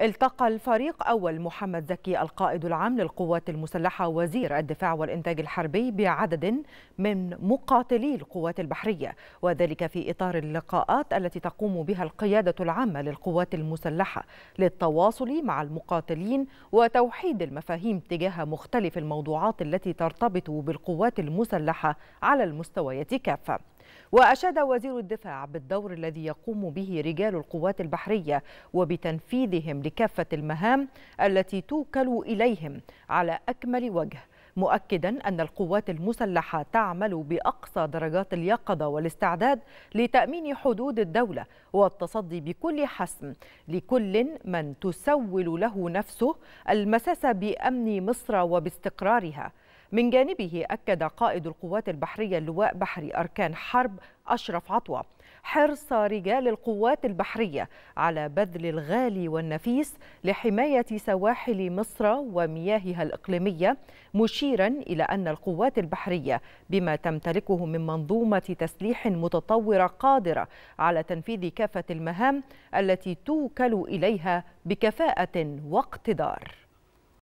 التقى الفريق أول محمد زكي القائد العام للقوات المسلحة وزير الدفاع والإنتاج الحربي بعدد من مقاتلي القوات البحرية وذلك في إطار اللقاءات التي تقوم بها القيادة العامة للقوات المسلحة للتواصل مع المقاتلين وتوحيد المفاهيم تجاه مختلف الموضوعات التي ترتبط بالقوات المسلحة على المستويات كافة وأشاد وزير الدفاع بالدور الذي يقوم به رجال القوات البحرية وبتنفيذهم لكافة المهام التي توكل إليهم على أكمل وجه مؤكدا أن القوات المسلحة تعمل بأقصى درجات اليقظة والاستعداد لتأمين حدود الدولة والتصدي بكل حسم لكل من تسول له نفسه المساس بأمن مصر وباستقرارها من جانبه أكد قائد القوات البحرية اللواء بحري أركان حرب أشرف عطوة حرص رجال القوات البحرية على بذل الغالي والنفيس لحماية سواحل مصر ومياهها الإقليمية مشيرا إلى أن القوات البحرية بما تمتلكه من منظومة تسليح متطورة قادرة على تنفيذ كافة المهام التي توكل إليها بكفاءة واقتدار